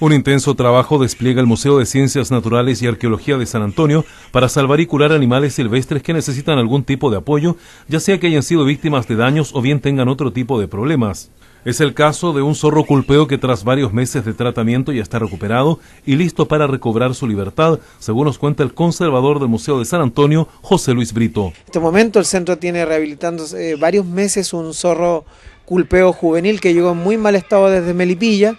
Un intenso trabajo despliega el Museo de Ciencias Naturales y Arqueología de San Antonio para salvar y curar animales silvestres que necesitan algún tipo de apoyo, ya sea que hayan sido víctimas de daños o bien tengan otro tipo de problemas. Es el caso de un zorro culpeo que tras varios meses de tratamiento ya está recuperado y listo para recobrar su libertad, según nos cuenta el conservador del Museo de San Antonio, José Luis Brito. En este momento el centro tiene rehabilitando eh, varios meses un zorro culpeo juvenil que llegó en muy mal estado desde Melipilla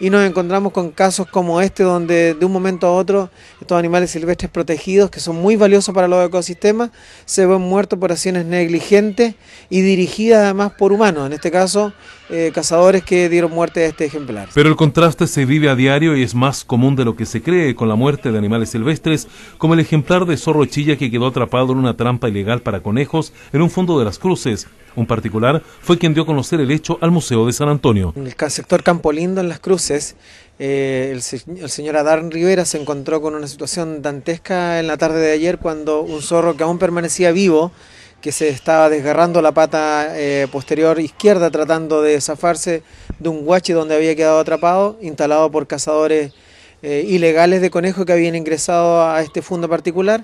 y nos encontramos con casos como este donde de un momento a otro estos animales silvestres protegidos que son muy valiosos para los ecosistemas se ven muertos por acciones negligentes y dirigidas además por humanos, en este caso eh, cazadores que dieron muerte a este ejemplar. Pero el contraste se vive a diario y es más común de lo que se cree con la muerte de animales silvestres, como el ejemplar de zorro chilla que quedó atrapado en una trampa ilegal para conejos en un fondo de las cruces un particular fue quien dio a conocer el hecho al Museo de San Antonio. En el sector Lindo, en Las Cruces, eh, el, señor Adán Rivera se encontró con una situación dantesca en la tarde de ayer cuando un zorro que aún permanecía vivo, que se estaba desgarrando la pata eh, posterior izquierda tratando de zafarse de un guache donde había quedado atrapado, instalado por cazadores eh, ilegales de conejos que habían ingresado a este fondo particular.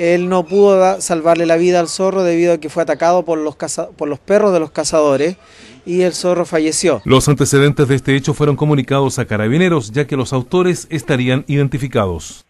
Él no pudo salvarle la vida al zorro debido a que fue atacado por los, por los perros de los cazadores y el zorro falleció. Los antecedentes de este hecho fueron comunicados a carabineros ya que los autores estarían identificados.